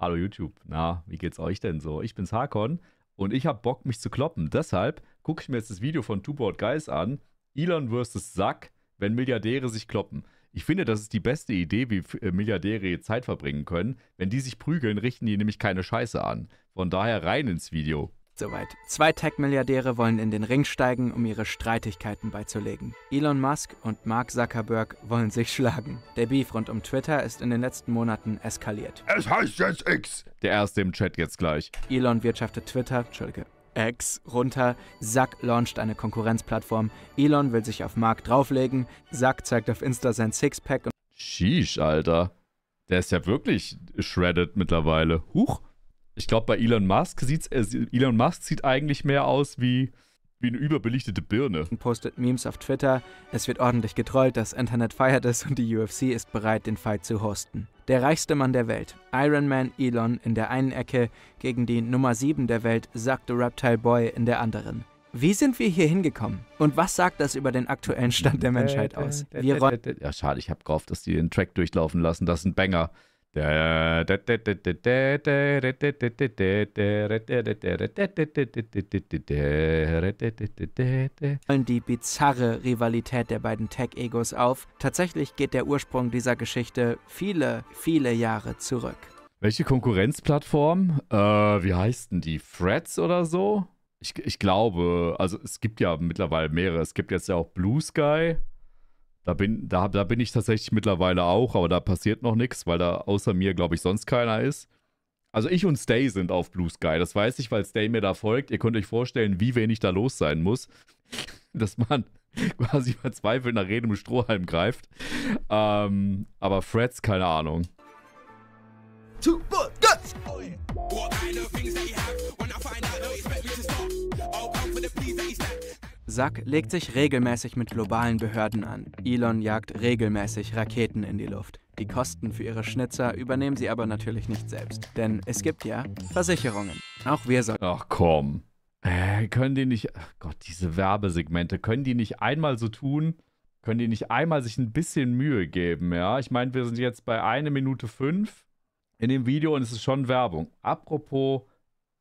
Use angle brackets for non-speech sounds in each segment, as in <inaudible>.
Hallo YouTube, na, wie geht's euch denn so? Ich bin's Hakon und ich hab Bock, mich zu kloppen. Deshalb gucke ich mir jetzt das Video von Two Board Guys an. Elon vs. Sack, wenn Milliardäre sich kloppen. Ich finde, das ist die beste Idee, wie äh, Milliardäre Zeit verbringen können. Wenn die sich prügeln, richten die nämlich keine Scheiße an. Von daher rein ins Video soweit. Zwei Tech-Milliardäre wollen in den Ring steigen, um ihre Streitigkeiten beizulegen. Elon Musk und Mark Zuckerberg wollen sich schlagen. Der Beef rund um Twitter ist in den letzten Monaten eskaliert. Es heißt jetzt X. Der erste im Chat jetzt gleich. Elon wirtschaftet Twitter, Entschuldige, X runter. Zack launcht eine Konkurrenzplattform. Elon will sich auf Mark drauflegen. Zack zeigt auf Insta sein Sixpack. und... Sheesh, Alter. Der ist ja wirklich shredded mittlerweile. Huch ich glaube, bei Elon Musk sieht äh, Elon Musk sieht eigentlich mehr aus wie, wie eine überbelichtete Birne. Postet Memes auf Twitter, es wird ordentlich getrollt, das Internet feiert es und die UFC ist bereit, den Fight zu hosten. Der reichste Mann der Welt, Iron Man Elon in der einen Ecke, gegen die Nummer 7 der Welt, Sakto Reptile Boy in der anderen. Wie sind wir hier hingekommen? Und was sagt das über den aktuellen Stand der Menschheit aus? Wir ja, schade, ich habe gehofft, dass die den Track durchlaufen lassen. Das ist ein Banger. Die bizarre Rivalität der beiden Tech-Egos auf. Tatsächlich geht der Ursprung dieser Geschichte viele, viele Jahre zurück. Welche Konkurrenzplattform? Äh, wie heißen die? Freds oder so? Ich, ich glaube, also es gibt ja mittlerweile mehrere. Es gibt jetzt ja auch Blue Sky. Da bin, da, da bin ich tatsächlich mittlerweile auch, aber da passiert noch nichts, weil da außer mir, glaube ich, sonst keiner ist. Also ich und Stay sind auf Blue Sky. Das weiß ich, weil Stay mir da folgt. Ihr könnt euch vorstellen, wie wenig da los sein muss, <laughs> dass man <laughs> quasi verzweifelt nach im Strohhalm greift. Ähm, aber Freds, keine Ahnung. Two, four, guts. Sack legt sich regelmäßig mit globalen Behörden an. Elon jagt regelmäßig Raketen in die Luft. Die Kosten für ihre Schnitzer übernehmen sie aber natürlich nicht selbst. Denn es gibt ja Versicherungen. Auch wir sollten. Ach komm. Äh, können die nicht. Ach Gott, diese Werbesegmente. Können die nicht einmal so tun? Können die nicht einmal sich ein bisschen Mühe geben, ja? Ich meine, wir sind jetzt bei 1 Minute 5 in dem Video und es ist schon Werbung. Apropos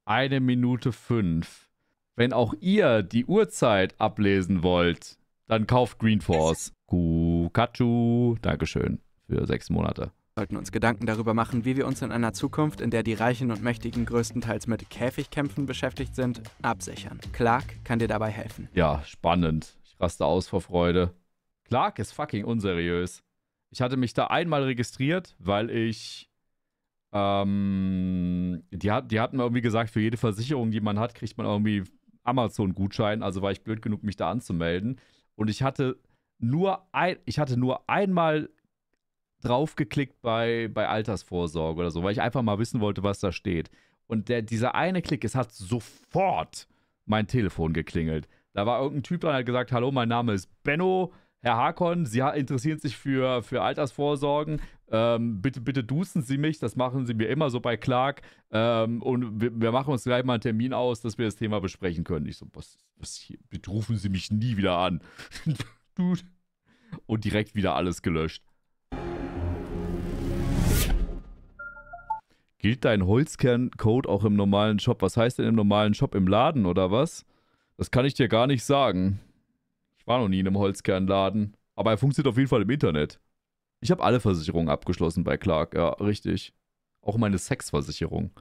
1 Minute 5. Wenn auch ihr die Uhrzeit ablesen wollt, dann kauft Green Force. Kukachu. Dankeschön für sechs Monate. Wir sollten uns Gedanken darüber machen, wie wir uns in einer Zukunft, in der die Reichen und Mächtigen größtenteils mit Käfigkämpfen beschäftigt sind, absichern. Clark kann dir dabei helfen. Ja, spannend. Ich raste aus vor Freude. Clark ist fucking unseriös. Ich hatte mich da einmal registriert, weil ich. Ähm, die, die hatten mir irgendwie gesagt, für jede Versicherung, die man hat, kriegt man irgendwie Amazon-Gutschein, also war ich blöd genug, mich da anzumelden. Und ich hatte nur ein, ich hatte nur einmal draufgeklickt bei, bei Altersvorsorge oder so, weil ich einfach mal wissen wollte, was da steht. Und der, dieser eine Klick, es hat sofort mein Telefon geklingelt. Da war irgendein Typ dran, hat gesagt, hallo, mein Name ist Benno, Herr Hakon, Sie interessieren sich für, für Altersvorsorgen. Ähm, bitte, bitte duzen Sie mich, das machen Sie mir immer so bei Clark. Ähm, und wir, wir, machen uns gleich mal einen Termin aus, dass wir das Thema besprechen können. Ich so, was, was hier? Bitte rufen Sie mich nie wieder an. <laughs> Dude. Und direkt wieder alles gelöscht. Gilt dein Holzkerncode auch im normalen Shop? Was heißt denn im normalen Shop? Im Laden oder was? Das kann ich dir gar nicht sagen war noch nie in einem Holzkernladen. Aber er funktioniert auf jeden Fall im Internet. Ich habe alle Versicherungen abgeschlossen bei Clark, ja, richtig. Auch meine Sexversicherung.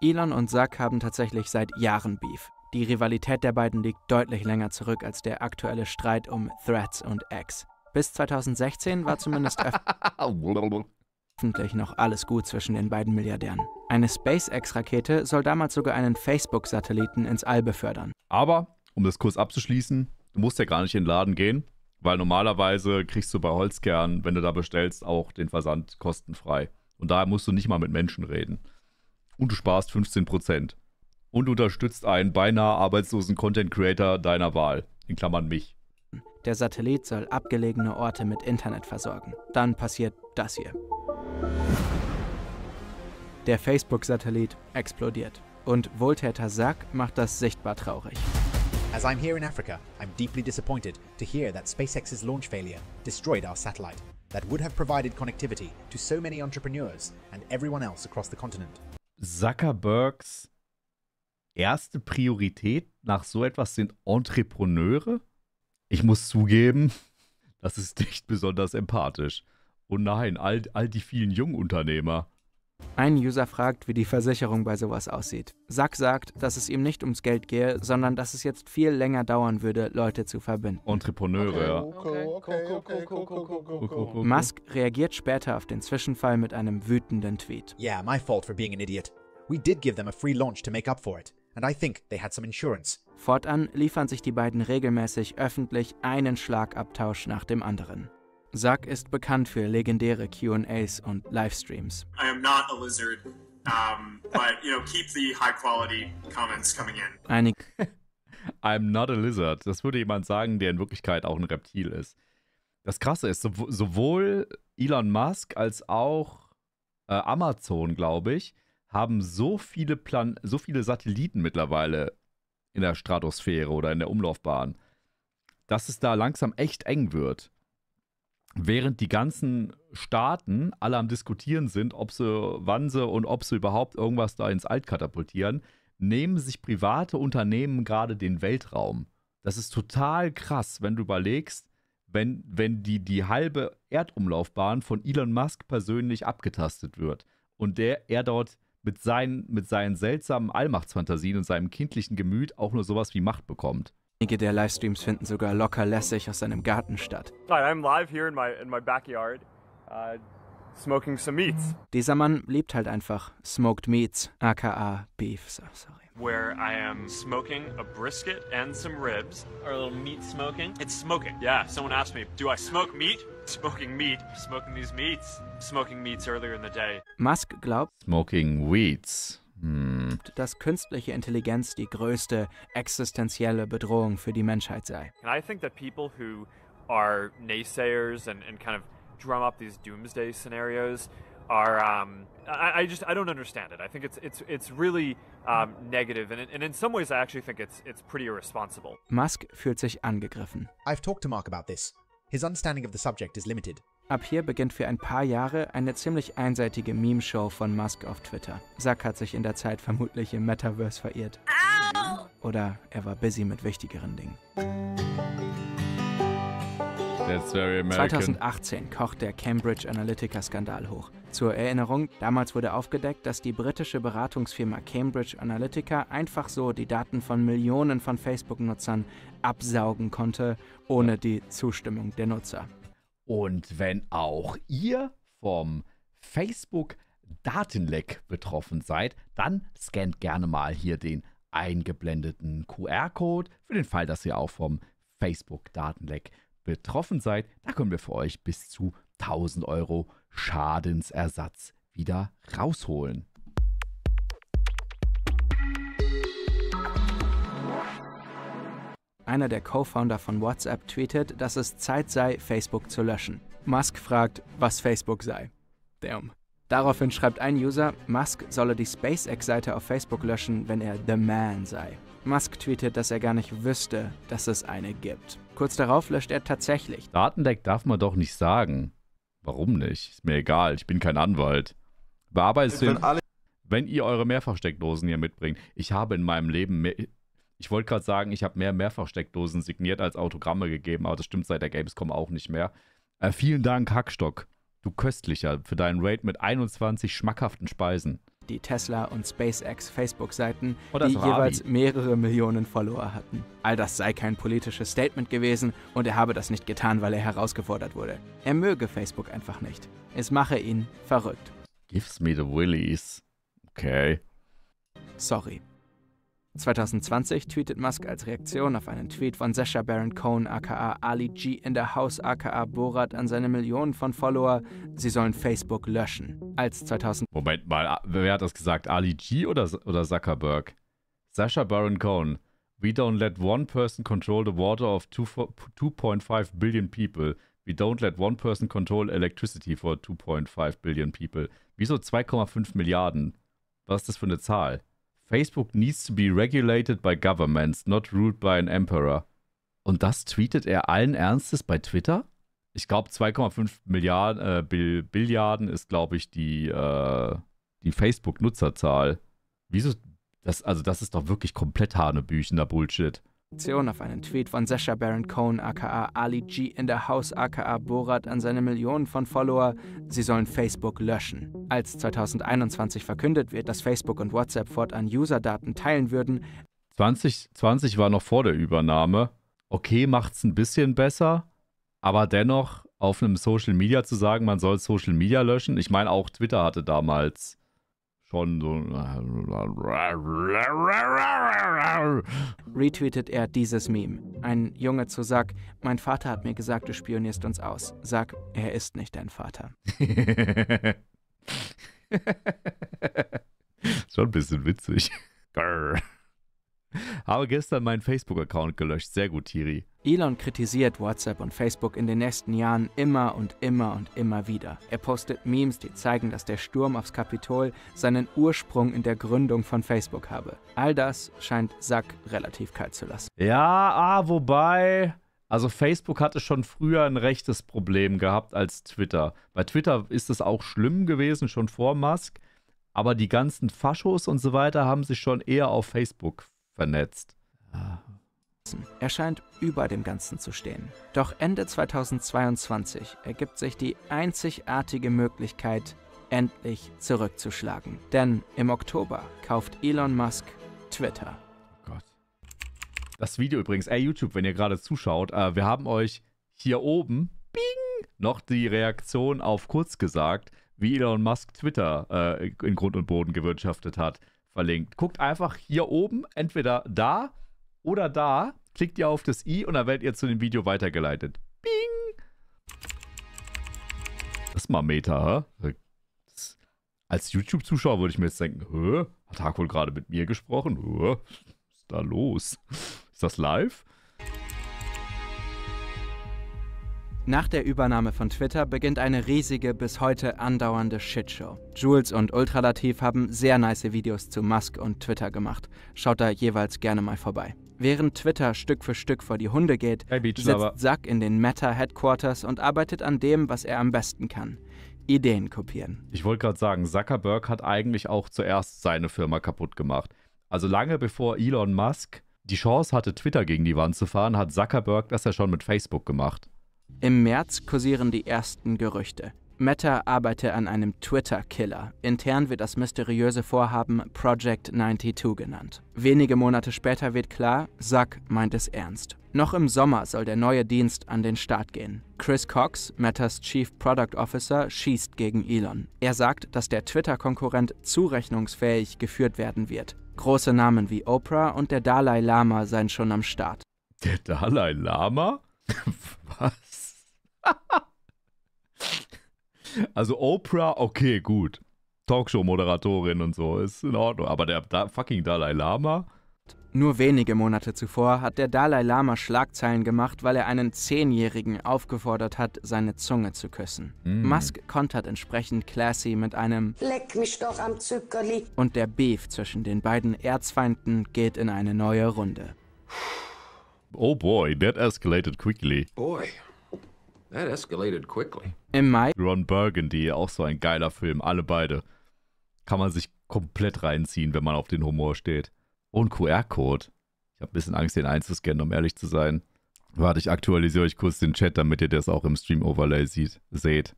Elon und Zack haben tatsächlich seit Jahren Beef. Die Rivalität der beiden liegt deutlich länger zurück als der aktuelle Streit um Threads und X. Bis 2016 war zumindest <laughs> öffentlich noch alles gut zwischen den beiden Milliardären. Eine SpaceX-Rakete soll damals sogar einen Facebook-Satelliten ins All befördern. Aber, um das kurz abzuschließen, du musst ja gar nicht in den Laden gehen, weil normalerweise kriegst du bei Holzkern, wenn du da bestellst, auch den Versand kostenfrei. Und daher musst du nicht mal mit Menschen reden. Und du sparst 15%. Prozent. Und unterstützt einen beinahe arbeitslosen Content Creator deiner Wahl. In Klammern mich. Der Satellit soll abgelegene Orte mit Internet versorgen. Dann passiert das hier. Der Facebook-Satellit explodiert. Und Wohltäter Sack macht das sichtbar traurig. As I'm here in Africa, I'm deeply disappointed to hear that SpaceX's launch failure destroyed our satellite that would have provided connectivity to so many entrepreneurs and everyone else across the continent. Zuckerbergs erste Priorität nach so etwas sind Entrepreneure? Ich muss zugeben, <laughs> das ist nicht besonders empathisch. Und nein, all, all die vielen Jungunternehmer. Ein User fragt, wie die Versicherung bei sowas aussieht. Zack sagt, dass es ihm nicht ums Geld gehe, sondern dass es jetzt viel länger dauern würde, Leute zu verbinden. Entrepreneure, ja. Musk reagiert später auf den Zwischenfall mit einem wütenden Tweet. Yeah, my fault for being an idiot. We did give them a free launch to make up for it. And I think they had some insurance. Fortan liefern sich die beiden regelmäßig öffentlich einen Schlagabtausch nach dem anderen. Zack ist bekannt für legendäre QAs und Livestreams. I am not a lizard, um, but you know, keep the high quality comments coming in. Einig <laughs> I'm not a lizard. Das würde jemand sagen, der in Wirklichkeit auch ein Reptil ist. Das Krasse ist, sowohl Elon Musk als auch äh, Amazon, glaube ich, haben so viele, Plan so viele Satelliten mittlerweile in der Stratosphäre oder in der Umlaufbahn, dass es da langsam echt eng wird während die ganzen Staaten alle am Diskutieren sind, ob sie, wann sie und ob sie überhaupt irgendwas da ins Alt katapultieren, nehmen sich private Unternehmen gerade den Weltraum. Das ist total krass, wenn du überlegst, wenn, wenn die, die halbe Erdumlaufbahn von Elon Musk persönlich abgetastet wird und der er dort mit seinen, mit seinen seltsamen Allmachtsfantasien und seinem kindlichen Gemüt auch nur sowas wie Macht bekommt. Einige der Livestreams finden sogar locker lässig aus seinem Garten statt. Uh, Dieser Mann lebt halt einfach smoked meats, aka beef, sorry. Where I am smoking a brisket and some ribs, or a little meat smoking. It's smoking. Yeah, someone asked me, do I smoke meat? <laughs> Smoking meat, smoking these meats, smoking meats earlier in the day. Musk glaubt, smoking weeds hm. dass künstliche Intelligenz die größte existenzielle Bedrohung für die Menschheit sei. And I think that people who are naysayers and, and kind of drum up these doomsday scenarios are um, I, I, just I don't understand it. I think it's it's it's really um, negative, and, and in some ways I actually think it's it's pretty irresponsible. Musk fühlt sich angegriffen. I've talked to Mark about this. His understanding of the subject is limited. Ab hier beginnt für ein paar Jahre eine ziemlich einseitige Meme-Show von Musk auf Twitter. Zack hat sich in der Zeit vermutlich im Metaverse verirrt. Oder er war busy mit wichtigeren Dingen. 2018 kocht der Cambridge Analytica-Skandal hoch. Zur Erinnerung, damals wurde aufgedeckt, dass die britische Beratungsfirma Cambridge Analytica einfach so die Daten von Millionen von Facebook-Nutzern absaugen konnte, ohne die Zustimmung der Nutzer. Und wenn auch ihr vom Facebook Datenleck betroffen seid, dann scannt gerne mal hier den eingeblendeten QR-Code für den Fall, dass ihr auch vom Facebook Datenleck betroffen seid. Da können wir für euch bis zu 1000 Euro Schadensersatz wieder rausholen. Einer der Co-Founder von WhatsApp tweetet, dass es Zeit sei, Facebook zu löschen. Musk fragt, was Facebook sei. Damn. Daraufhin schreibt ein User, Musk solle die SpaceX-Seite auf Facebook löschen, wenn er The Man sei. Musk tweetet, dass er gar nicht wüsste, dass es eine gibt. Kurz darauf löscht er tatsächlich. Datendeck darf man doch nicht sagen. Warum nicht? Ist mir egal, ich bin kein Anwalt. Bearbeitest sind, wenn ihr eure Mehrfachsteckdosen hier mitbringt? Ich habe in meinem Leben mehr, ich wollte gerade sagen, ich habe mehr Mehrfachsteckdosen signiert als Autogramme gegeben, aber das stimmt seit der Gamescom auch nicht mehr. Äh, vielen Dank, Hackstock, du Köstlicher, für deinen Raid mit 21 schmackhaften Speisen. Die Tesla- und SpaceX-Facebook-Seiten, oh, die Ravi. jeweils mehrere Millionen Follower hatten. All das sei kein politisches Statement gewesen und er habe das nicht getan, weil er herausgefordert wurde. Er möge Facebook einfach nicht. Es mache ihn verrückt. Gives me the willies. Okay. Sorry. 2020 tweetet Musk als Reaktion auf einen Tweet von Sasha Baron Cohen aka Ali G in der House aka Borat an seine Millionen von Follower, sie sollen Facebook löschen. Als 2000 Moment mal, wer hat das gesagt? Ali G oder, oder Zuckerberg? Sasha Baron Cohen. We don't let one person control the water of 2.5 billion people. We don't let one person control electricity for 2.5 billion people. Wieso 2,5 Milliarden? Was ist das für eine Zahl? Facebook needs to be regulated by governments, not ruled by an emperor. Und das tweetet er allen Ernstes bei Twitter? Ich glaube, 2,5 Milliarden, äh, Bill Billiarden ist, glaube ich, die, äh, die Facebook-Nutzerzahl. Wieso? Das, also, das ist doch wirklich komplett hanebüchener Bullshit. Reaktion auf einen Tweet von Sasha Baron Cohen aka Ali G in der Haus aka Borat an seine Millionen von Follower, sie sollen Facebook löschen. Als 2021 verkündet wird, dass Facebook und WhatsApp fortan Userdaten teilen würden. 2020 war noch vor der Übernahme. Okay, macht's ein bisschen besser, aber dennoch auf einem Social Media zu sagen, man soll Social Media löschen. Ich meine, auch Twitter hatte damals schon so. Retweetet er dieses Meme. Ein Junge zu Sack, mein Vater hat mir gesagt, du spionierst uns aus. Sag, er ist nicht dein Vater. <laughs> schon ein bisschen witzig. <laughs> <laughs> Habe gestern meinen Facebook-Account gelöscht. Sehr gut, Thierry. Elon kritisiert WhatsApp und Facebook in den nächsten Jahren immer und immer und immer wieder. Er postet Memes, die zeigen, dass der Sturm aufs Kapitol seinen Ursprung in der Gründung von Facebook habe. All das scheint Sack relativ kalt zu lassen. Ja, ah, wobei. Also Facebook hatte schon früher ein rechtes Problem gehabt als Twitter. Bei Twitter ist es auch schlimm gewesen, schon vor Musk. Aber die ganzen Faschos und so weiter haben sich schon eher auf Facebook vernetzt. Er scheint über dem Ganzen zu stehen. Doch Ende 2022 ergibt sich die einzigartige Möglichkeit, endlich zurückzuschlagen. Denn im Oktober kauft Elon Musk Twitter. Oh Gott. Das Video übrigens, ey YouTube, wenn ihr gerade zuschaut, äh, wir haben euch hier oben bing, noch die Reaktion auf kurz gesagt, wie Elon Musk Twitter äh, in Grund und Boden gewirtschaftet hat verlinkt. Guckt einfach hier oben, entweder da oder da, klickt ihr auf das i und dann werdet ihr zu dem Video weitergeleitet. Bing! Das ist mal Meta, hä? Als YouTube-Zuschauer würde ich mir jetzt denken, hä? Hat Hag gerade mit mir gesprochen? Hä? Was ist da los? Ist das live? Nach der Übernahme von Twitter beginnt eine riesige, bis heute andauernde Shitshow. Jules und Ultralativ haben sehr nice Videos zu Musk und Twitter gemacht. Schaut da jeweils gerne mal vorbei. Während Twitter Stück für Stück vor die Hunde geht, sitzt Zack in den Meta-Headquarters und arbeitet an dem, was er am besten kann. Ideen kopieren. Ich wollte gerade sagen, Zuckerberg hat eigentlich auch zuerst seine Firma kaputt gemacht. Also lange bevor Elon Musk die Chance hatte, Twitter gegen die Wand zu fahren, hat Zuckerberg das ja schon mit Facebook gemacht. Im März kursieren die ersten Gerüchte. Meta arbeite an einem Twitter-Killer. Intern wird das mysteriöse Vorhaben Project 92 genannt. Wenige Monate später wird klar, Zack meint es ernst. Noch im Sommer soll der neue Dienst an den Start gehen. Chris Cox, Metas Chief Product Officer, schießt gegen Elon. Er sagt, dass der Twitter-Konkurrent zurechnungsfähig geführt werden wird. Große Namen wie Oprah und der Dalai Lama seien schon am Start. Der Dalai Lama? <laughs> Was? <laughs> also Oprah, okay, gut. Talkshow-Moderatorin und so, ist in Ordnung. Aber der da fucking Dalai Lama? Nur wenige Monate zuvor hat der Dalai Lama Schlagzeilen gemacht, weil er einen Zehnjährigen aufgefordert hat, seine Zunge zu küssen. Mm. Musk kontert entsprechend Classy mit einem Leck mich doch am Zuckerli. Und der Beef zwischen den beiden Erzfeinden geht in eine neue Runde. Oh boy, that escalated quickly. Boy, That escalated quickly. Im Mai. Ron Burgundy, auch so ein geiler Film, alle beide. Kann man sich komplett reinziehen, wenn man auf den Humor steht. Und QR-Code. Ich habe ein bisschen Angst, den einzuscannen, um ehrlich zu sein. Warte, ich aktualisiere euch kurz den Chat, damit ihr das auch im Stream-Overlay seht.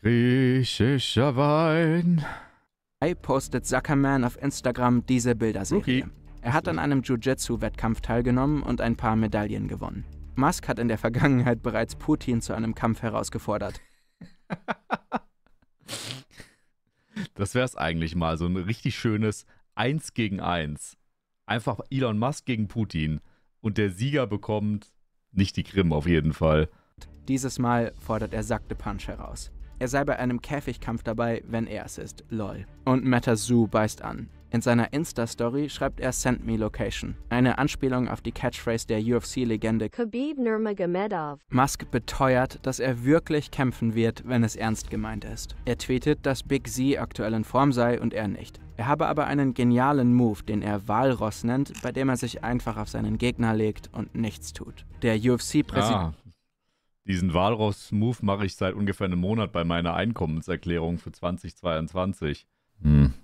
Griechischer Wein. Mai postet Zuckerman auf Instagram diese Bilderserie. Okay. Er hat an einem Jiu-Jitsu-Wettkampf teilgenommen und ein paar Medaillen gewonnen. Musk hat in der Vergangenheit bereits Putin zu einem Kampf herausgefordert. Das wäre es eigentlich mal, so ein richtig schönes Eins gegen Eins. Einfach Elon Musk gegen Putin. Und der Sieger bekommt nicht die Krim auf jeden Fall. Dieses Mal fordert er Sackte Punch heraus. Er sei bei einem Käfigkampf dabei, wenn er es ist. Lol. Und Meta Zoo beißt an. In seiner Insta-Story schreibt er Send Me Location, eine Anspielung auf die Catchphrase der UFC-Legende Khabib Nurmagomedov. Musk beteuert, dass er wirklich kämpfen wird, wenn es ernst gemeint ist. Er tweetet, dass Big Z aktuell in Form sei und er nicht. Er habe aber einen genialen Move, den er Walross nennt, bei dem er sich einfach auf seinen Gegner legt und nichts tut. Der UFC-Präsident... Ah. Diesen Walross-Move mache ich seit ungefähr einem Monat bei meiner Einkommenserklärung für 2022. Hm.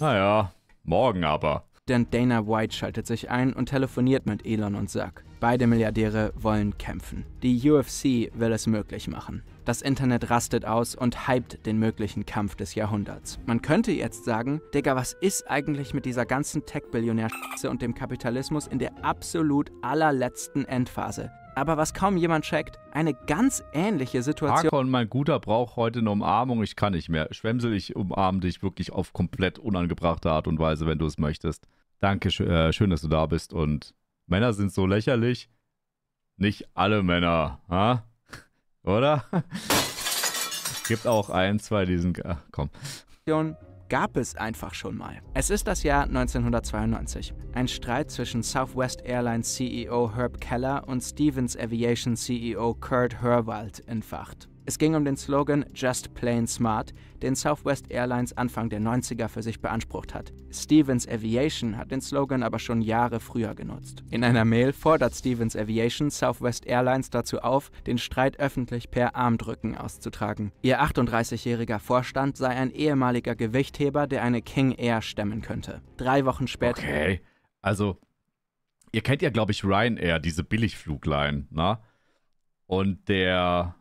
Naja, morgen aber. Denn Dana White schaltet sich ein und telefoniert mit Elon und Zack. Beide Milliardäre wollen kämpfen. Die UFC will es möglich machen. Das Internet rastet aus und hypt den möglichen Kampf des Jahrhunderts. Man könnte jetzt sagen, Digga, was ist eigentlich mit dieser ganzen Tech-Billionär-Scheiße und dem Kapitalismus in der absolut allerletzten Endphase? aber was kaum jemand checkt, eine ganz ähnliche Situation. Hakon, mein Guter, braucht heute eine Umarmung. Ich kann nicht mehr. Schwemsel, ich umarme dich wirklich auf komplett unangebrachte Art und Weise, wenn du es möchtest. Danke, äh, schön, dass du da bist. Und Männer sind so lächerlich. Nicht alle Männer, ha? Oder? <laughs> Gibt auch ein, zwei diesen. Ach, äh, komm gab es einfach schon mal. Es ist das Jahr 1992. Ein Streit zwischen Southwest Airlines CEO Herb Keller und Stevens Aviation CEO Kurt Herwald entfacht. Es ging um den Slogan Just Plain Smart, den Southwest Airlines Anfang der 90er für sich beansprucht hat. Stevens Aviation hat den Slogan aber schon Jahre früher genutzt. In einer Mail fordert Stevens Aviation Southwest Airlines dazu auf, den Streit öffentlich per Armdrücken auszutragen. Ihr 38-jähriger Vorstand sei ein ehemaliger Gewichtheber, der eine King Air stemmen könnte. Drei Wochen später. Okay, also ihr kennt ja, glaube ich, Ryanair, diese Billigflugline, ne? Und der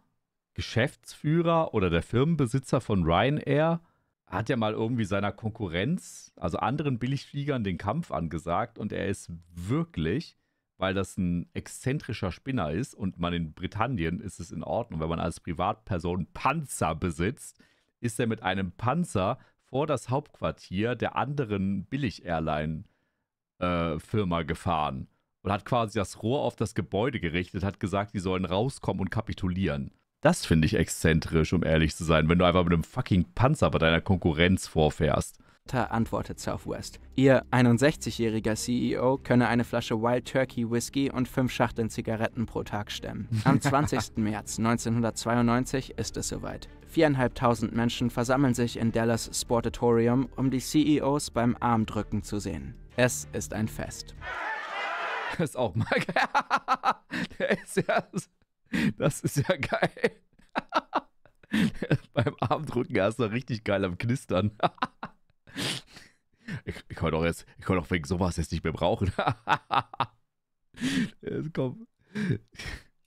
Geschäftsführer oder der Firmenbesitzer von Ryanair hat ja mal irgendwie seiner Konkurrenz, also anderen Billigfliegern, den Kampf angesagt und er ist wirklich, weil das ein exzentrischer Spinner ist und man in Britannien ist es in Ordnung, wenn man als Privatperson Panzer besitzt, ist er mit einem Panzer vor das Hauptquartier der anderen Billig-Airline-Firma äh, gefahren und hat quasi das Rohr auf das Gebäude gerichtet, hat gesagt, die sollen rauskommen und kapitulieren. Das finde ich exzentrisch, um ehrlich zu sein, wenn du einfach mit einem fucking Panzer bei deiner Konkurrenz vorfährst. Da Antwortet Southwest. Ihr 61-jähriger CEO könne eine Flasche Wild Turkey Whisky und fünf Schachteln Zigaretten pro Tag stemmen. Am 20. <laughs> März 1992 ist es soweit. Viereinhalbtausend Menschen versammeln sich in Dallas Sportatorium, um die CEOs beim Armdrücken zu sehen. Es ist ein Fest. Das <laughs> ist auch mal. <laughs> Der ist ja. Das ist ja geil. <laughs> Beim Armdrücken erst noch richtig geil am Knistern. <laughs> ich, ich kann doch jetzt, ich kann doch wegen sowas jetzt nicht mehr brauchen. <laughs> jetzt komm.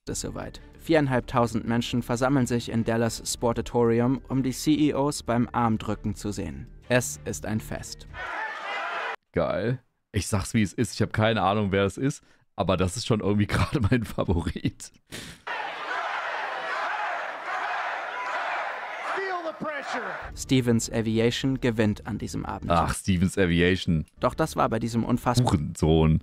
Das ist soweit. Viereinhalbtausend Menschen versammeln sich in Dallas Sportatorium, um die CEOs beim Armdrücken zu sehen. Es ist ein Fest. Geil. Ich sag's, wie es ist. Ich habe keine Ahnung, wer es ist, aber das ist schon irgendwie gerade mein Favorit. Stevens Aviation gewinnt an diesem Abend. Ach, Stevens Aviation. Doch das war bei diesem unfassbaren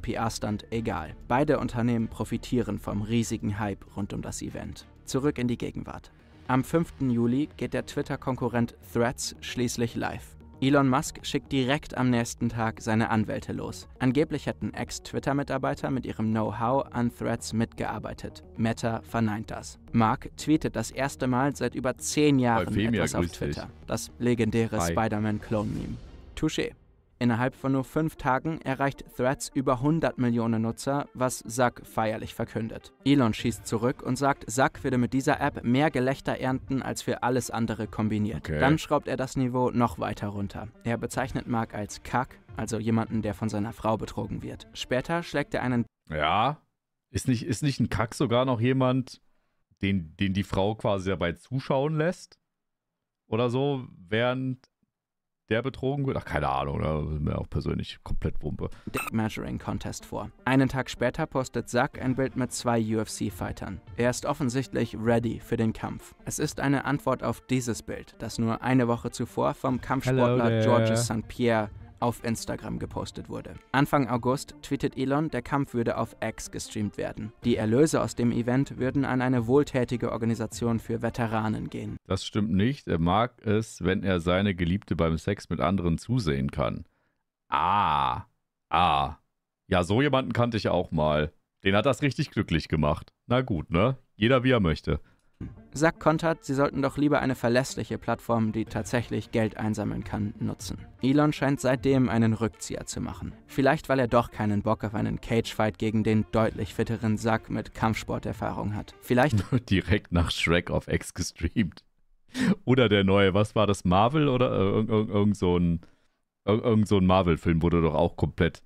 pr stand egal. Beide Unternehmen profitieren vom riesigen Hype rund um das Event. Zurück in die Gegenwart. Am 5. Juli geht der Twitter-Konkurrent Threads schließlich live. Elon Musk schickt direkt am nächsten Tag seine Anwälte los. Angeblich hätten Ex-Twitter-Mitarbeiter mit ihrem Know-how an Threads mitgearbeitet. Meta verneint das. Mark tweetet das erste Mal seit über zehn Jahren Euphemia, etwas auf Twitter. Dich. Das legendäre Spider-Man-Clone-Meme. Touché. Innerhalb von nur fünf Tagen erreicht Threads über 100 Millionen Nutzer, was Zack feierlich verkündet. Elon schießt zurück und sagt, Zack würde mit dieser App mehr Gelächter ernten als für alles andere kombiniert. Okay. Dann schraubt er das Niveau noch weiter runter. Er bezeichnet Mark als Kack, also jemanden, der von seiner Frau betrogen wird. Später schlägt er einen. Ja, ist nicht, ist nicht ein Kack sogar noch jemand, den, den die Frau quasi dabei zuschauen lässt? Oder so, während der betrogen wird. Ach, keine Ahnung, da ne? ist mir auch persönlich komplett Wumpe. Dick Measuring Contest vor. Einen Tag später postet Zack ein Bild mit zwei UFC-Fightern. Er ist offensichtlich ready für den Kampf. Es ist eine Antwort auf dieses Bild, das nur eine Woche zuvor vom Kampfsportler Georges St. Pierre auf Instagram gepostet wurde. Anfang August tweetet Elon, der Kampf würde auf X gestreamt werden. Die Erlöse aus dem Event würden an eine wohltätige Organisation für Veteranen gehen. Das stimmt nicht. Er mag es, wenn er seine Geliebte beim Sex mit anderen zusehen kann. Ah. Ah. Ja, so jemanden kannte ich auch mal. Den hat das richtig glücklich gemacht. Na gut, ne? Jeder wie er möchte. Sack kontert, sie sollten doch lieber eine verlässliche Plattform, die tatsächlich Geld einsammeln kann, nutzen. Elon scheint seitdem einen Rückzieher zu machen. Vielleicht, weil er doch keinen Bock auf einen Cagefight gegen den deutlich fitteren Sack mit Kampfsporterfahrung hat. Vielleicht. <laughs> Direkt nach Shrek auf X gestreamt. Oder der neue, was war das, Marvel oder äh, irgend, irgend, irgend so ein, irgend so ein Marvel-Film wurde doch auch komplett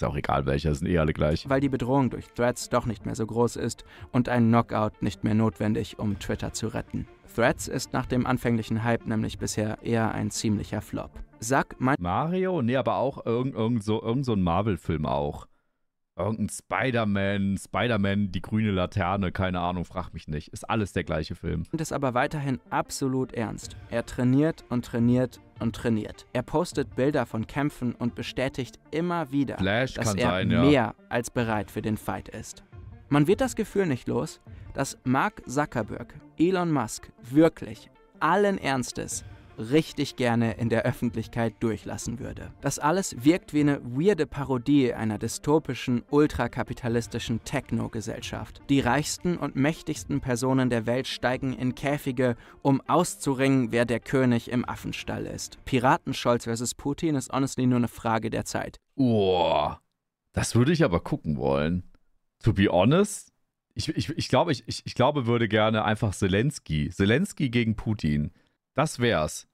ist auch egal welcher, sind eh alle gleich. Weil die Bedrohung durch Threads doch nicht mehr so groß ist und ein Knockout nicht mehr notwendig, um Twitter zu retten. Threads ist nach dem anfänglichen Hype nämlich bisher eher ein ziemlicher Flop. Sag meint. Mario? Nee, aber auch irgend, irgend so, irgend so ein Marvel-Film auch. Irgendein Spider-Man, Spider-Man, die grüne Laterne, keine Ahnung, frag mich nicht. Ist alles der gleiche Film. Und ist aber weiterhin absolut ernst. Er trainiert und trainiert und trainiert. Er postet Bilder von Kämpfen und bestätigt immer wieder, Flash dass er sein, ja. mehr als bereit für den Fight ist. Man wird das Gefühl nicht los, dass Mark Zuckerberg, Elon Musk, wirklich allen Ernstes richtig gerne in der Öffentlichkeit durchlassen würde. Das alles wirkt wie eine weirde Parodie einer dystopischen, ultrakapitalistischen Techno-Gesellschaft. Die reichsten und mächtigsten Personen der Welt steigen in Käfige, um auszuringen, wer der König im Affenstall ist. Piraten-Scholz vs. Putin ist honestly nur eine Frage der Zeit. Oh, das würde ich aber gucken wollen. To be honest, ich, ich, ich glaube, ich, ich, ich glaube, würde gerne einfach Zelensky, Zelensky gegen Putin. Das wär's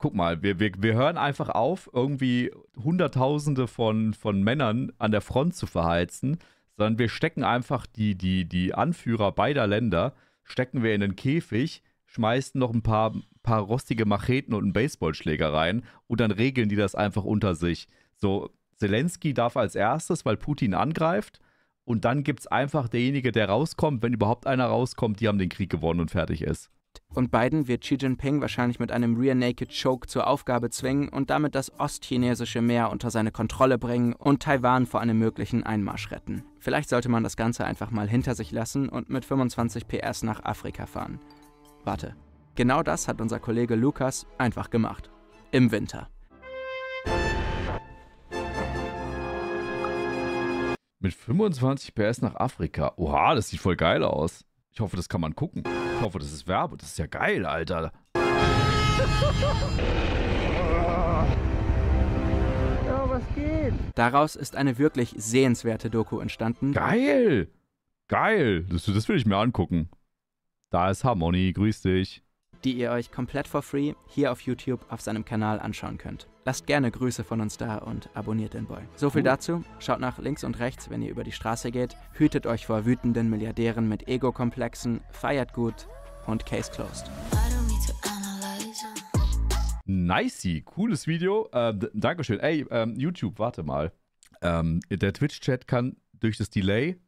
guck mal, wir, wir, wir hören einfach auf, irgendwie Hunderttausende von, von Männern an der Front zu verheizen, sondern wir stecken einfach die, die, die Anführer beider Länder, stecken wir in den Käfig, schmeißen noch ein paar, paar rostige Macheten und einen Baseballschläger rein und dann regeln die das einfach unter sich. So, Zelensky darf als erstes, weil Putin angreift. Und dann gibt es einfach derjenige, der rauskommt, wenn überhaupt einer rauskommt, die haben den Krieg gewonnen und fertig ist. Und Biden wird Xi Jinping wahrscheinlich mit einem Rear Naked Choke zur Aufgabe zwingen und damit das ostchinesische Meer unter seine Kontrolle bringen und Taiwan vor einem möglichen Einmarsch retten. Vielleicht sollte man das Ganze einfach mal hinter sich lassen und mit 25 PS nach Afrika fahren. Warte, genau das hat unser Kollege Lukas einfach gemacht. Im Winter. Mit 25 PS nach Afrika. Oha, das sieht voll geil aus. Ich hoffe, das kann man gucken. Ich hoffe, das ist Werbe. Das ist ja geil, Alter. Ja, was geht? Daraus ist eine wirklich sehenswerte Doku entstanden. Geil! Geil! Das, das will ich mir angucken. Da ist Harmony, grüß dich. Die ihr euch komplett for free hier auf YouTube auf seinem Kanal anschauen könnt. Lasst gerne Grüße von uns da und abonniert den Boy. So viel dazu. Schaut nach links und rechts, wenn ihr über die Straße geht. Hütet euch vor wütenden Milliardären mit Ego-Komplexen. Feiert gut und Case closed. Nicey, cooles Video. Äh, Dankeschön. Ey, ähm, YouTube, warte mal. Ähm, der Twitch-Chat kann durch das Delay,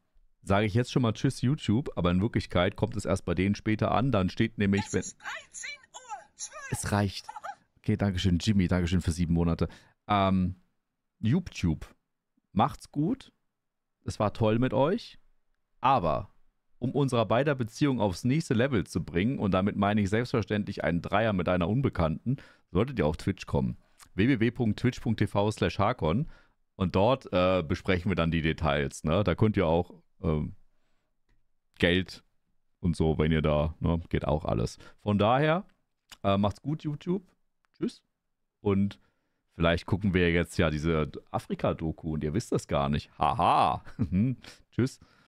sage ich jetzt schon mal Tschüss YouTube, aber in Wirklichkeit kommt es erst bei denen später an. Dann steht nämlich. Es, ist 13 Uhr es reicht. Okay, Dankeschön, Jimmy. Dankeschön für sieben Monate. Ähm, YouTube. Macht's gut. Es war toll mit euch. Aber um unserer beider Beziehung aufs nächste Level zu bringen, und damit meine ich selbstverständlich einen Dreier mit einer Unbekannten, solltet ihr auf Twitch kommen. www.twitch.tv slash Hakon. Und dort äh, besprechen wir dann die Details. Ne? Da könnt ihr auch ähm, Geld und so, wenn ihr da, ne? geht auch alles. Von daher, äh, macht's gut, YouTube. Tschüss. Und vielleicht gucken wir jetzt ja diese Afrika-Doku und ihr wisst das gar nicht. Haha. <laughs> Mhm. Tschüss.